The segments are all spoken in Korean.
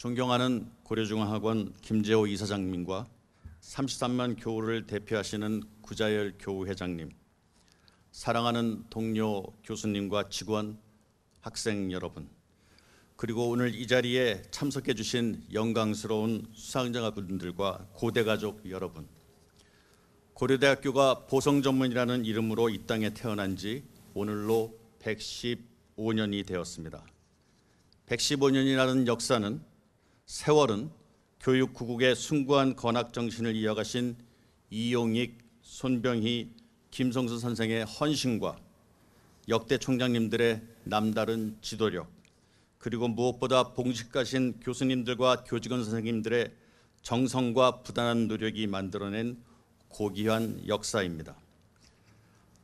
존경하는 고려중앙학원 김재호 이사장님과 33만 교우를 대표하시는 구자열 교우 회장님, 사랑하는 동료 교수님과 직원, 학생 여러분, 그리고 오늘 이 자리에 참석해 주신 영광스러운 수상자분들과 고대 가족 여러분, 고려대학교가 보성전문이라는 이름으로 이 땅에 태어난 지 오늘로 115년이 되었습니다. 115년이라는 역사는 세월은 교육 구국의 숭고한 건학 정신을 이어가신 이용익, 손병희, 김성수 선생의 헌신과 역대 총장님들의 남다른 지도력 그리고 무엇보다 봉식가신 교수님들과 교직원 선생님들의 정성과 부단한 노력이 만들어낸 고귀한 역사입니다.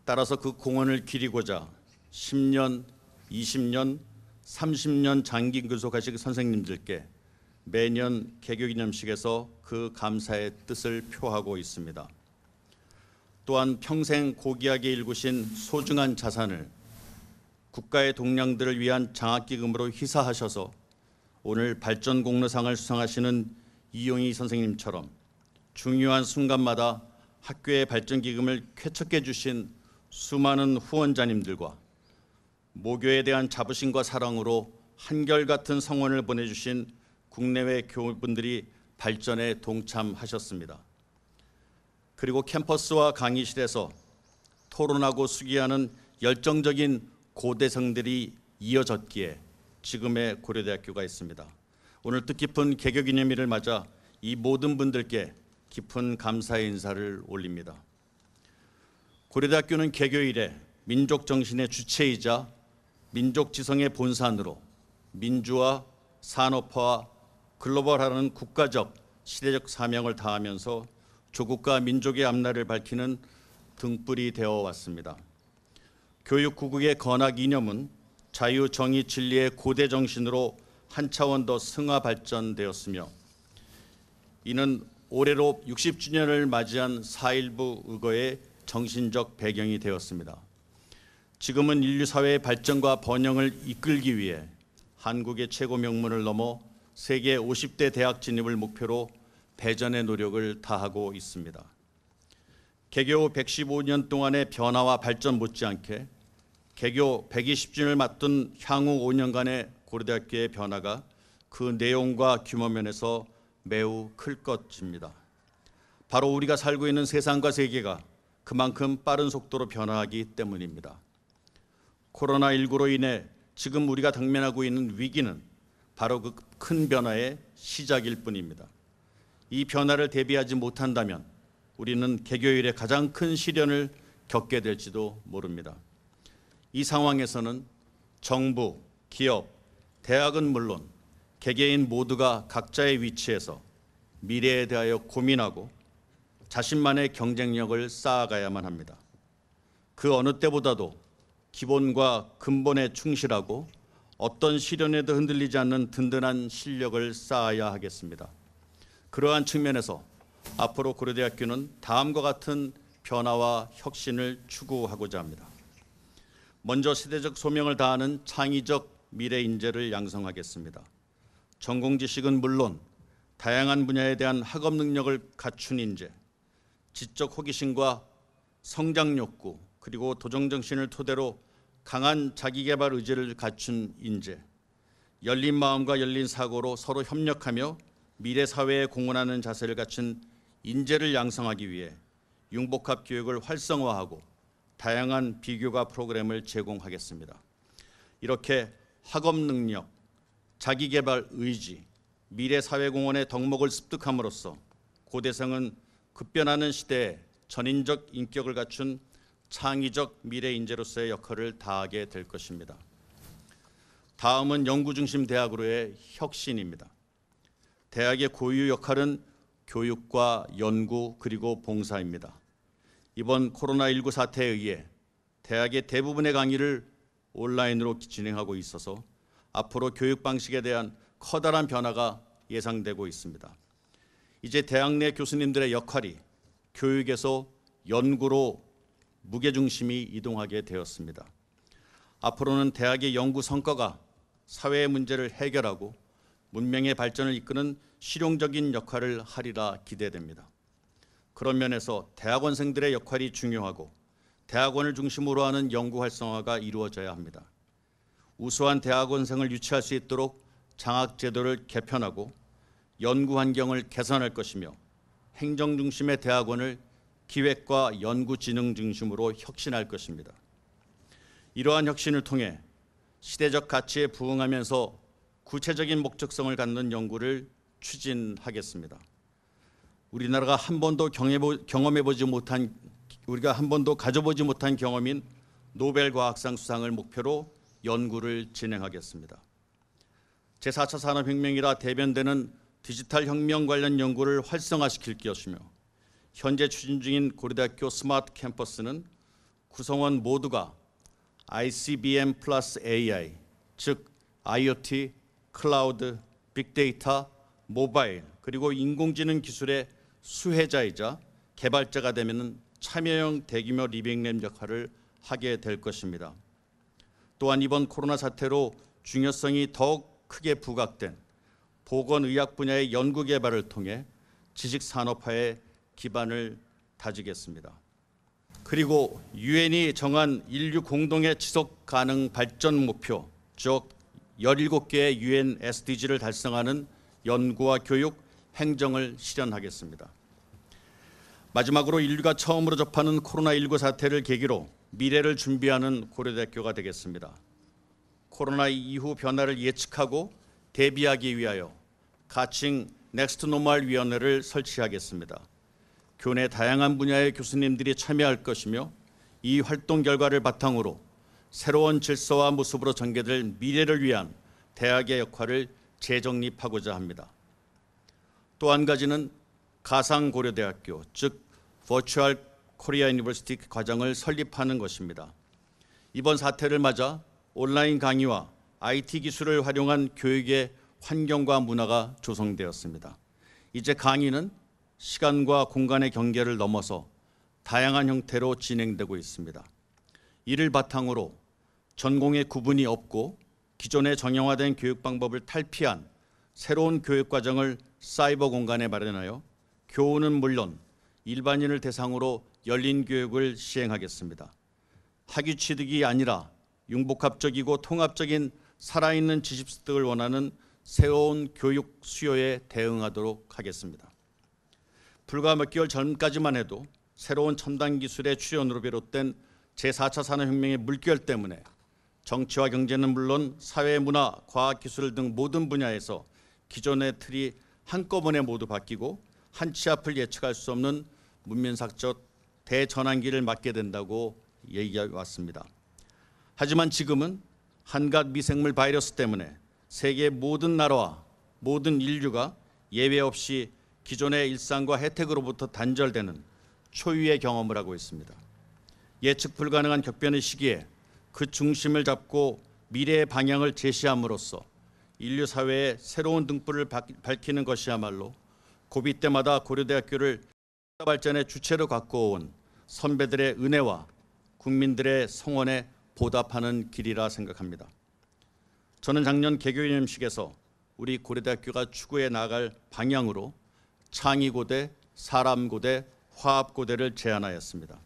따라서 그 공헌을 기리고자 10년, 20년, 30년 장기 교수 가식 선생님들께 매년 개교기념식에서 그 감사의 뜻을 표하고 있습니다. 또한 평생 고귀하게 일구신 소중한 자산을 국가의 동량들을 위한 장학기금으로 희사하셔서 오늘 발전 공로상을 수상하시는 이용희 선생님처럼 중요한 순간마다 학교의 발전 기금을 쾌척해 주신 수많은 후원자님들과 모교에 대한 자부심과 사랑으로 한결같은 성원을 보내주신 국내외 교분들이 발전에 동참하셨습니다. 그리고 캠퍼스와 강의실에서 토론하고 수기하는 열정적인 고대생들이 이어졌기에 지금의 고려대학교가 있습니다. 오늘 뜻깊은 개교기념일을 맞아 이 모든 분들께 깊은 감사의 인사를 올립니다. 고려대학교는 개교일에 민족 정신의 주체이자 민족 지성의 본산으로 민주화, 산업화 글로벌하는 국가적 시대적 사명을 다하면서 조국과 민족의 앞날을 밝히는 등불이 되어 왔습니다. 교육국의 건학 이념은 자유, 정의, 진리의 고대 정신으로 한 차원 더 승화 발전되었으며 이는 올해로 60주년을 맞이한 4.1부 의거의 정신적 배경이 되었습니다. 지금은 인류 사회의 발전과 번영을 이끌기 위해 한국의 최고 명문을 넘어 세계 50대 대학 진입을 목표로 배전의 노력을 다하고 있습니다. 개교 115년 동안의 변화와 발전 못지않게 개교 120주년을 맞둔 향후 5년간의 고려대학교의 변화가 그 내용과 규모 면에서 매우 클 것입니다. 바로 우리가 살고 있는 세상과 세계가 그만큼 빠른 속도로 변화하기 때문입니다. 코로나19로 인해 지금 우리가 당면하고 있는 위기는 바로 그 큰 변화의 시작일 뿐입니다. 이 변화를 대비하지 못한다면 우리는 개교일의 가장 큰 시련을 겪게 될지도 모릅니다. 이 상황에서는 정부, 기업, 대학은 물론 개개인 모두가 각자의 위치에서 미래에 대하여 고민하고 자신만의 경쟁력을 쌓아가야만 합니다. 그 어느 때보다도 기본과 근본에 충실하고 어떤 시련에도 흔들리지 않는 든든한 실력을 쌓아야 하겠습니다. 그러한 측면에서 앞으로 고려대학교는 다음과 같은 변화와 혁신을 추구하고자 합니다. 먼저 시대적 소명을 다하는 창의적 미래 인재를 양성하겠습니다. 전공 지식은 물론 다양한 분야에 대한 학업 능력을 갖춘 인재, 지적 호기심과 성장 욕구, 그리고 도정 정신을 토대로 강한 자기개발 의지를 갖춘 인재, 열린 마음과 열린 사고로 서로 협력하며 미래 사회에 공헌하는 자세를 갖춘 인재를 양성하기 위해 융복합 교육을 활성화하고 다양한 비교과 프로그램을 제공하겠습니다. 이렇게 학업 능력, 자기 개발 의지, 미래 사회 공헌의 덕목을 습득함으로써 고대상은 급변하는 시대에 전인적 인격을 갖춘 창의적 미래 인재로서의 역할을 다하게 될 것입니다. 다음은 연구중심 대학으로의 혁신입니다. 대학의 고유 역할은 교육과 연구 그리고 봉사입니다. 이번 코로나19 사태에 의해 대학의 대부분의 강의를 온라인으로 진행하고 있어서 앞으로 교육 방식에 대한 커다란 변화가 예상되고 있습니다. 이제 대학 내 교수님들의 역할이 교육에서 연구로 무게중심이 이동하게 되었습니다. 앞으로는 대학의 연구 성과가 사회의 문제를 해결하고 문명의 발전을 이끄는 실용적인 역할을 하리라 기대됩니다. 그런 면에서 대학원생들의 역할이 중요하고 대학원을 중심으로 하는 연구 활성화가 이루어져야 합니다. 우수한 대학원생을 유치할 수 있도록 장학 제도를 개편하고 연구 환경을 개선할 것이며 행정 중심의 대학원을 기획과 연구 진흥 중심으로 혁신할 것입니다. 이러한 혁신을 통해 시대적 가치에 부응하면서 구체적인 목적성을 갖는 연구를 추진하겠습니다. 우리나라가 한 번도 경험해 보지 못한 우리가 한 번도 가져보지 못한 경험인 노벨 과학상 수상을 목표로 연구를 진행하겠습니다. 제4차 산업혁명이라 대변되는 디지털 혁명 관련 연구를 활성화시킬 것이며 현재 추진 중인 고려대학교 스마트 캠퍼스는 구성원 모두가 ICBM 플러스 AI, 즉 IoT, 클라우드, 빅데이터, 모바일 그리고 인공지능 기술의 수혜자이자 개발자가 되면 참여형 대규모 리빙램 역할을 하게 될 것입니다. 또한 이번 코로나 사태로 중요성이 더욱 크게 부각된 보건의학 분야의 연구개발을 통해 지식산업화의 기반을 다지겠습니다. 그리고 유엔이 정한 인류 공동의 지속 가능 발전 목표, 즉 17개의 유엔 SDG를 달성하는 연구와 교육, 행정을 실현하겠습니다. 마지막으로 인류가 처음으로 접하는 코로나19 사태를 계기로 미래를 준비하는 고려대학교가 되겠습니다. 코로나 이후 변화를 예측하고 대비하기 위하여 가칭 넥스트 노멀 위원회를 설치하겠습니다. 교내 다양한 분야의 교수님들이 참여할 것이며 이 활동 결과를 바탕으로 새로운 질서와 모습으로 전개될 미래를 위한 대학의 역할을 재정립하고자 합니다. 또 한 가지는 가상고려대학교 즉 Virtual Korea University 과정을 설립하는 것입니다. 이번 사태를 맞아 온라인 강의와 IT 기술을 활용한 교육의 환경과 문화가 조성되었습니다. 이제 강의는 시간과 공간의 경계를 넘어서 다양한 형태로 진행되고 있습니다. 이를 바탕으로 전공의 구분이 없고 기존의 정형화된 교육 방법을 탈피한 새로운 교육 과정을 사이버 공간에 마련하여 교우는 물론 일반인을 대상으로 열린 교육을 시행하겠습니다. 학위 취득이 아니라 융복합적이고 통합적인 살아있는 지식 습득을 원하는 새로운 교육 수요에 대응하도록 하겠습니다. 불과 몇 개월 전까지만 해도 새로운 첨단 기술의 출현으로 비롯된 제4차 산업혁명의 물결 때문에 정치와 경제는 물론 사회, 문화, 과학, 기술 등 모든 분야에서 기존의 틀이 한꺼번에 모두 바뀌고 한치 앞을 예측할 수 없는 문면삭적 대전환기를 맞게 된다고 얘기해 왔습니다. 하지만 지금은 한갓 미생물 바이러스 때문에 세계 모든 나라와 모든 인류가 예외 없이 기존의 일상과 혜택으로부터 단절되는 초유의 경험을 하고 있습니다. 예측 불가능한 격변의 시기에 그 중심을 잡고 미래의 방향을 제시함으로써 인류 사회의 새로운 등불을 밝히는 것이야말로 고비 때마다 고려대학교를 발전의 주체로 갖고 온 선배들의 은혜와 국민들의 성원에 보답하는 길이라 생각합니다. 저는 작년 개교 기념식에서 우리 고려대학교가 추구해 나갈 방향으로 창의고대, 사람고대, 화합고대를 제안하였습니다.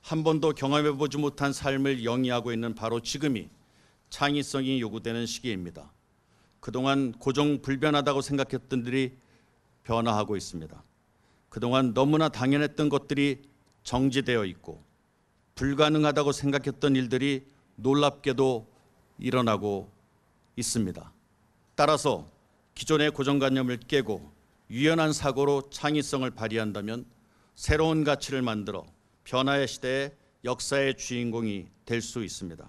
한 번도 경험해보지 못한 삶을 영위하고 있는 바로 지금이 창의성이 요구되는 시기입니다. 그동안 고정불변하다고 생각했던 들이 변화하고 있습니다. 그동안 너무나 당연했던 것들이 정지되어 있고 불가능하다고 생각했던 일들이 놀랍게도 일어나고 있습니다. 따라서 기존의 고정관념을 깨고 유연한 사고로 창의성을 발휘한다면 새로운 가치를 만들어 변화의 시대에 역사의 주인공이 될 수 있습니다.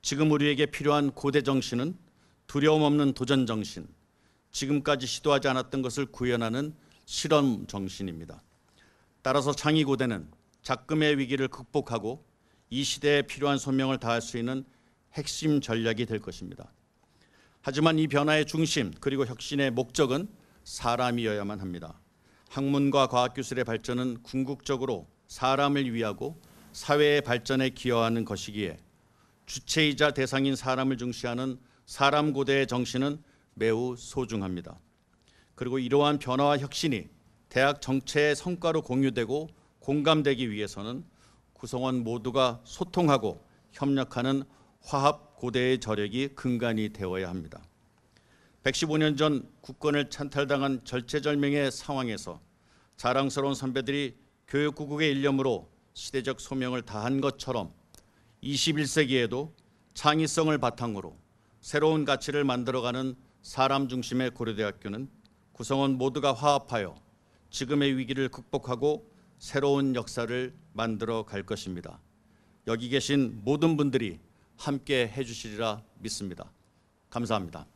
지금 우리에게 필요한 고대 정신은 두려움 없는 도전 정신, 지금까지 시도하지 않았던 것을 구현하는 실험 정신입니다. 따라서 창의 고대는 작금의 위기를 극복하고 이 시대에 필요한 소명을 다할 수 있는 핵심 전략이 될 것입니다. 하지만 이 변화의 중심 그리고 혁신의 목적은 사람이어야만 합니다. 학문과 과학기술의 발전은 궁극적으로 사람을 위하고 사회의 발전에 기여하는 것이기에 주체이자 대상인 사람을 중시하는 사람 고대의 정신은 매우 소중합니다. 그리고 이러한 변화와 혁신이 대학 정체의 성과로 공유되고 공감되기 위해서는 구성원 모두가 소통하고 협력하는 화합 고대의 저력이 근간이 되어야 합니다. 115년 전 국권을 찬탈당한 절체절명의 상황에서 자랑스러운 선배들이 교육국국의 일념으로 시대적 소명을 다한 것처럼 21세기에도 창의성을 바탕으로 새로운 가치를 만들어가는 사람 중심의 고려대학교는 구성원 모두가 화합하여 지금의 위기를 극복하고 새로운 역사를 만들어 갈 것입니다. 여기 계신 모든 분들이 함께 해주시리라 믿습니다. 감사합니다.